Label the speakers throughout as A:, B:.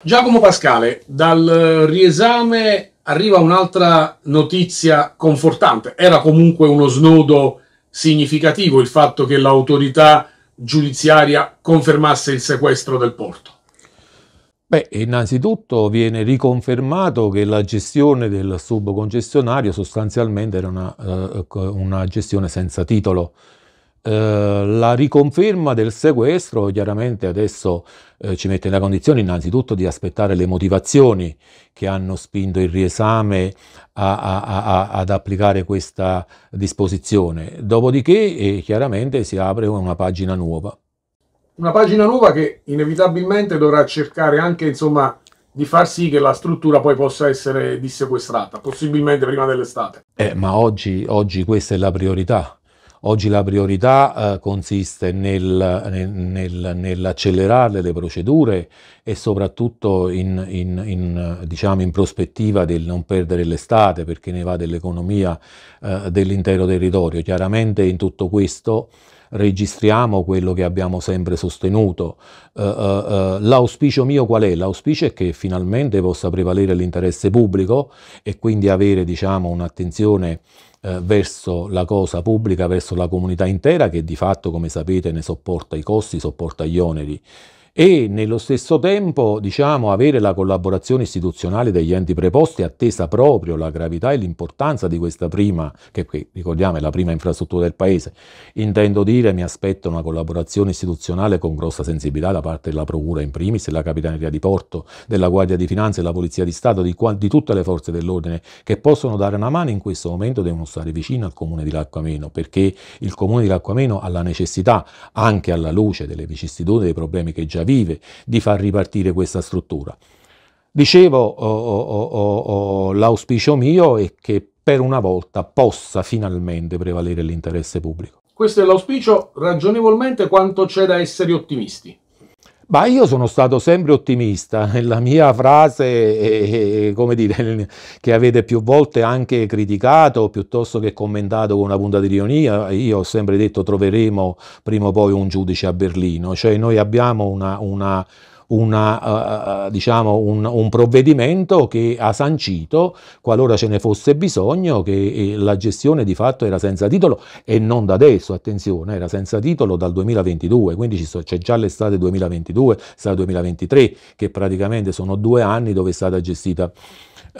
A: Giacomo Pascale, dal riesame arriva un'altra notizia confortante. Era comunque uno snodo significativo il fatto che l'autorità giudiziaria confermasse il sequestro del porto. Beh,
B: innanzitutto viene riconfermato che la gestione del subconcessionario sostanzialmente era una, eh, una gestione senza titolo, eh, la riconferma del sequestro chiaramente adesso eh, ci mette nella condizione innanzitutto di aspettare le motivazioni che hanno spinto il riesame a, a, a, ad applicare questa disposizione, dopodiché eh, chiaramente si apre una pagina nuova.
A: Una pagina nuova che inevitabilmente dovrà cercare anche insomma, di far sì che la struttura poi possa essere dissequestrata, possibilmente prima dell'estate.
B: Eh, ma oggi, oggi questa è la priorità Oggi la priorità eh, consiste nel, nel, nell'accelerare le procedure e soprattutto in, in, in, diciamo in, prospettiva del non perdere l'estate perché ne va dell'economia eh, dell'intero territorio. Chiaramente in tutto questo registriamo quello che abbiamo sempre sostenuto. Uh, uh, uh, l'auspicio mio qual è? L'auspicio è che finalmente possa prevalere l'interesse pubblico e quindi avere diciamo, un'attenzione verso la cosa pubblica, verso la comunità intera che di fatto, come sapete, ne sopporta i costi, sopporta gli oneri e nello stesso tempo diciamo, avere la collaborazione istituzionale degli enti preposti attesa proprio la gravità e l'importanza di questa prima, che qui ricordiamo è la prima infrastruttura del Paese. Intendo dire mi aspetto una collaborazione istituzionale con grossa sensibilità da parte della Procura in primis, della Capitaneria di Porto, della Guardia di Finanza e della Polizia di Stato, di, di tutte le forze dell'ordine che possono dare una mano in questo momento devono stare vicino al Comune di Lacquameno perché il Comune di Lacquameno ha la necessità, anche alla luce delle vicissitudini dei problemi che già fiducia vive di far ripartire questa struttura. Dicevo, oh, oh, oh, l'auspicio mio è che per una volta possa finalmente prevalere l'interesse pubblico.
A: Questo è l'auspicio, ragionevolmente quanto c'è da essere ottimisti.
B: Ma io sono stato sempre ottimista, la mia frase, è, eh, eh, come dire, che avete più volte anche criticato, piuttosto che commentato con una punta di ironia, io ho sempre detto troveremo prima o poi un giudice a Berlino, cioè noi abbiamo una, una una, eh, eh, diciamo un, un, provvedimento che ha sancito, qualora ce ne fosse bisogno, che eh, la gestione di fatto era senza titolo e non da adesso, attenzione, era senza titolo dal 2022, quindi c'è già l'estate 2022, l'estate 2023, che praticamente sono due anni dove è stata gestita.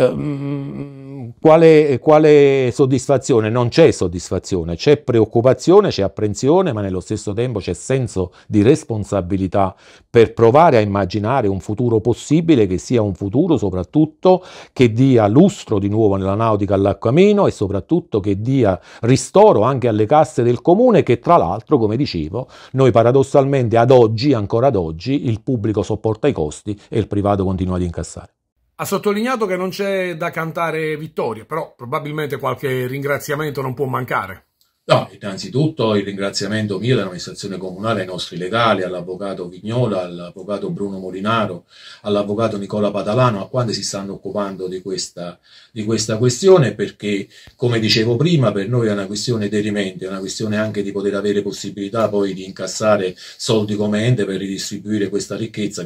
B: Um, quale, quale soddisfazione? Non c'è soddisfazione, c'è preoccupazione, c'è apprensione, ma nello stesso tempo c'è senso di responsabilità per provare a immaginare un futuro possibile che sia un futuro soprattutto che dia lustro di nuovo nella nautica all'acquamino e soprattutto che dia ristoro anche alle casse del comune che tra l'altro, come dicevo, noi paradossalmente ad oggi, ancora ad oggi, il pubblico sopporta i costi e il privato continua ad incassare.
A: Ha sottolineato che non c'è da cantare vittoria, però probabilmente qualche ringraziamento non può mancare.
B: No, innanzitutto il ringraziamento mio dell'amministrazione comunale ai nostri legali, all'avvocato Vignola, all'avvocato Bruno Molinaro, all'avvocato Nicola Patalano, a quanti si stanno occupando di questa, di questa, questione, perché come dicevo prima per noi è una questione derimente, è una questione anche di poter avere possibilità poi di incassare soldi come ente per ridistribuire questa ricchezza.